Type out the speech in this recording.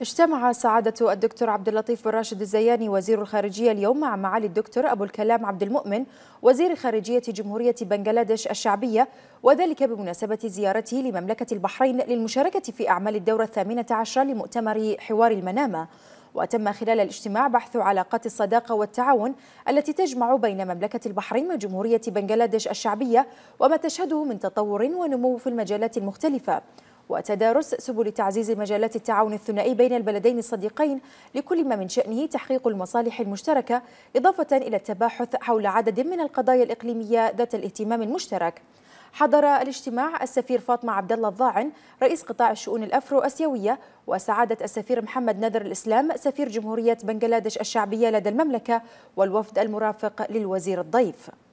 اجتمع سعادة الدكتور عبد اللطيف بن راشد الزياني وزير الخارجية اليوم مع معالي الدكتور أبو الكلام عبد المؤمن وزير خارجية جمهورية بنغلاديش الشعبية وذلك بمناسبة زيارته لمملكة البحرين للمشاركة في أعمال الدورة الثامنة عشرة لمؤتمر حوار المنامة وتم خلال الاجتماع بحث علاقات الصداقة والتعاون التي تجمع بين مملكة البحرين وجمهورية بنغلاديش الشعبية وما تشهده من تطور ونمو في المجالات المختلفة وتدارس سبل تعزيز مجالات التعاون الثنائي بين البلدين الصديقين لكل ما من شأنه تحقيق المصالح المشتركة إضافة إلى التباحث حول عدد من القضايا الإقليمية ذات الاهتمام المشترك حضر الاجتماع السفير فاطمة عبد الله الضاعن رئيس قطاع الشؤون الأفرو أسيوية وسعادة السفير محمد نذر الإسلام سفير جمهورية بنغلاديش الشعبية لدى المملكة والوفد المرافق للوزير الضيف